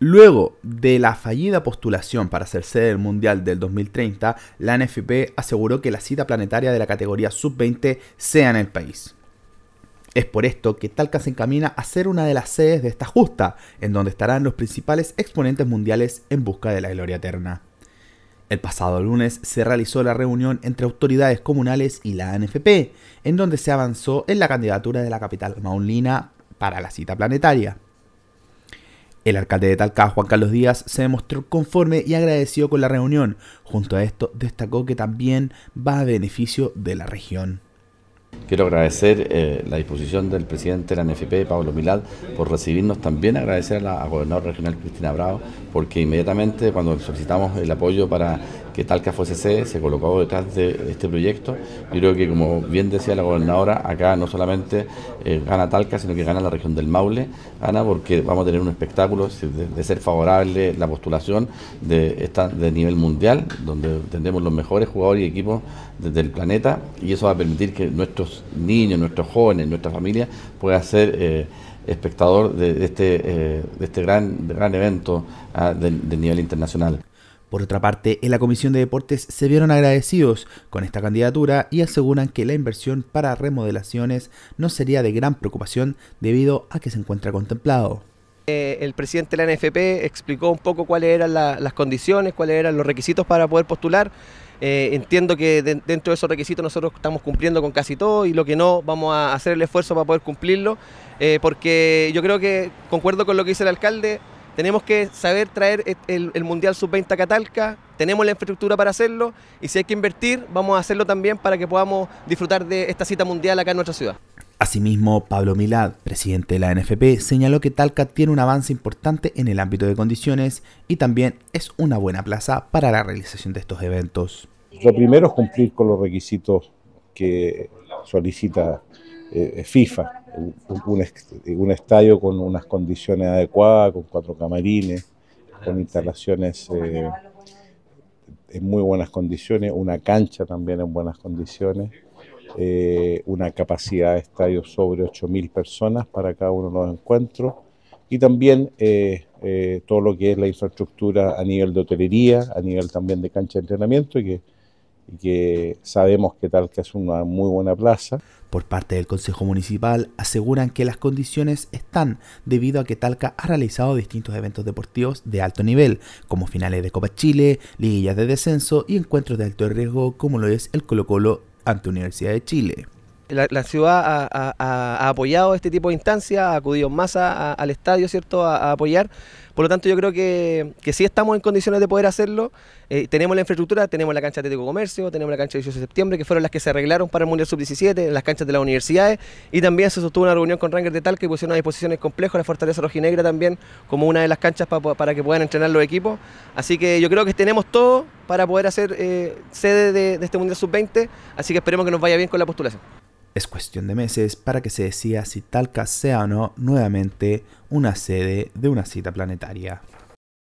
Luego de la fallida postulación para ser sede del Mundial del 2030, la NFP aseguró que la cita planetaria de la categoría sub-20 sea en el país. Es por esto que Talca se encamina a ser una de las sedes de esta justa, en donde estarán los principales exponentes mundiales en busca de la gloria eterna. El pasado lunes se realizó la reunión entre autoridades comunales y la ANFP, en donde se avanzó en la candidatura de la capital maulina para la cita planetaria. El alcalde de Talca, Juan Carlos Díaz, se demostró conforme y agradecido con la reunión. Junto a esto, destacó que también va a beneficio de la región. Quiero agradecer eh, la disposición del presidente de la NFP, Pablo Milad, por recibirnos. También agradecer a la gobernadora regional Cristina Bravo, porque inmediatamente cuando solicitamos el apoyo para que Talca sede, se colocó detrás de, este proyecto. Yo creo que, como bien decía la gobernadora, acá no solamente eh, gana Talca, sino que gana la región del Maule, Ana, porque vamos a tener un espectáculo de, ser favorable la postulación de, esta, de nivel mundial, donde tendremos los mejores jugadores y equipos del planeta, y eso va a permitir que nuestros niños, nuestros jóvenes, nuestra familia puedan ser... espectadores eh, espectador de, este, eh, de este gran, gran evento ah, de nivel internacional. Por otra parte, en la Comisión de Deportes se vieron agradecidos con esta candidatura y aseguran que la inversión para remodelaciones no sería de gran preocupación debido a que se encuentra contemplado. Eh, el presidente de la NFP explicó un poco cuáles eran las condiciones, cuáles eran los requisitos para poder postular. Eh, entiendo que dentro de esos requisitos nosotros estamos cumpliendo con casi todo y lo que no, vamos a hacer el esfuerzo para poder cumplirlo, eh, porque yo creo que, concuerdo con lo que dice el alcalde, tenemos que saber traer el, Mundial Sub-20 a Talca, tenemos la infraestructura para hacerlo y si hay que invertir, vamos a hacerlo también para que podamos disfrutar de esta cita mundial acá en nuestra ciudad. Asimismo, Pablo Milad, presidente de la NFP, señaló que Talca tiene un avance importante en el ámbito de condiciones y también es una buena plaza para la realización de estos eventos. Lo primero es cumplir con los requisitos que solicita eh, FIFA un, estadio con unas condiciones adecuadas, con cuatro camarines, con instalaciones eh, en muy buenas condiciones, una cancha también en buenas condiciones, eh, una capacidad de estadio sobre 8.000 personas para cada uno de los encuentros y también eh, todo lo que es la infraestructura a nivel de hotelería, a nivel también de cancha de entrenamiento y que y que sabemos que Talca es una muy buena plaza. Por parte del Consejo Municipal aseguran que las condiciones están debido a que Talca ha realizado distintos eventos deportivos de alto nivel, como finales de Copa Chile, liguillas de descenso y encuentros de alto riesgo como lo es el Colo Colo ante Universidad de Chile la, ciudad ha, apoyado este tipo de instancias, ha acudido en al estadio, ¿cierto?, a, apoyar. Por lo tanto, yo creo que, sí estamos en condiciones de poder hacerlo. Eh, tenemos la infraestructura, tenemos la cancha de Tico Comercio, tenemos la cancha de 18 de septiembre, que fueron las que se arreglaron para el Mundial Sub-17, las canchas de las universidades, y también se sostuvo una reunión con Rangers de Tal que pusieron a disposiciones complejas la Fortaleza Rojinegra también, como una de las canchas para que puedan entrenar los equipos. Así que yo creo que tenemos todo para poder hacer eh, sede de, de este Mundial Sub-20, así que esperemos que nos vaya bien con la postulación. Es cuestión de meses para que se decida si Talca sea o no nuevamente una sede de una cita planetaria.